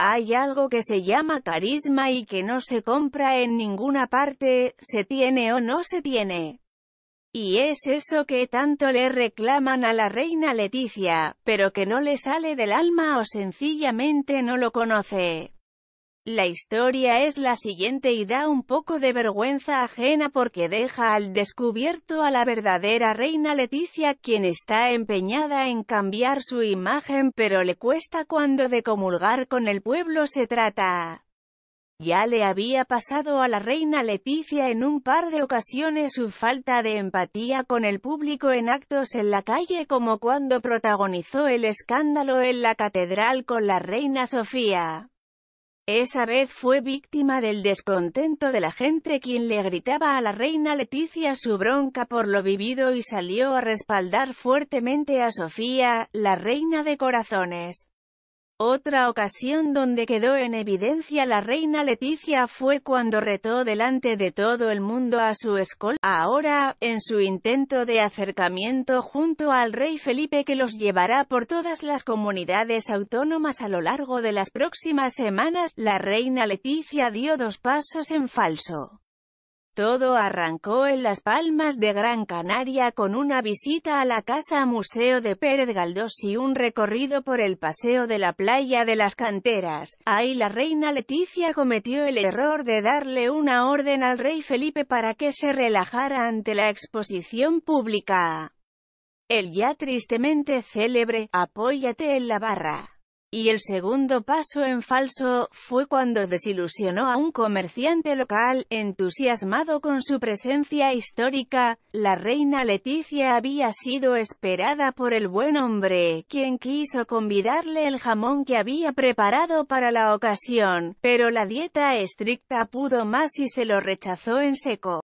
Hay algo que se llama carisma y que no se compra en ninguna parte, se tiene o no se tiene. Y es eso que tanto le reclaman a la reina Leticia, pero que no le sale del alma o sencillamente no lo conoce. La historia es la siguiente y da un poco de vergüenza ajena porque deja al descubierto a la verdadera reina Leticia quien está empeñada en cambiar su imagen pero le cuesta cuando de comulgar con el pueblo se trata. Ya le había pasado a la reina Leticia en un par de ocasiones su falta de empatía con el público en actos en la calle como cuando protagonizó el escándalo en la catedral con la reina Sofía. Esa vez fue víctima del descontento de la gente quien le gritaba a la reina Leticia su bronca por lo vivido y salió a respaldar fuertemente a Sofía, la reina de corazones. Otra ocasión donde quedó en evidencia la reina Leticia fue cuando retó delante de todo el mundo a su escola. ahora, en su intento de acercamiento junto al rey Felipe que los llevará por todas las comunidades autónomas a lo largo de las próximas semanas, la reina Leticia dio dos pasos en falso. Todo arrancó en Las Palmas de Gran Canaria con una visita a la Casa Museo de Pérez Galdós y un recorrido por el Paseo de la Playa de las Canteras. Ahí la reina Leticia cometió el error de darle una orden al rey Felipe para que se relajara ante la exposición pública. El ya tristemente célebre, apóyate en la barra. Y el segundo paso en falso, fue cuando desilusionó a un comerciante local, entusiasmado con su presencia histórica, la reina Leticia había sido esperada por el buen hombre, quien quiso convidarle el jamón que había preparado para la ocasión, pero la dieta estricta pudo más y se lo rechazó en seco.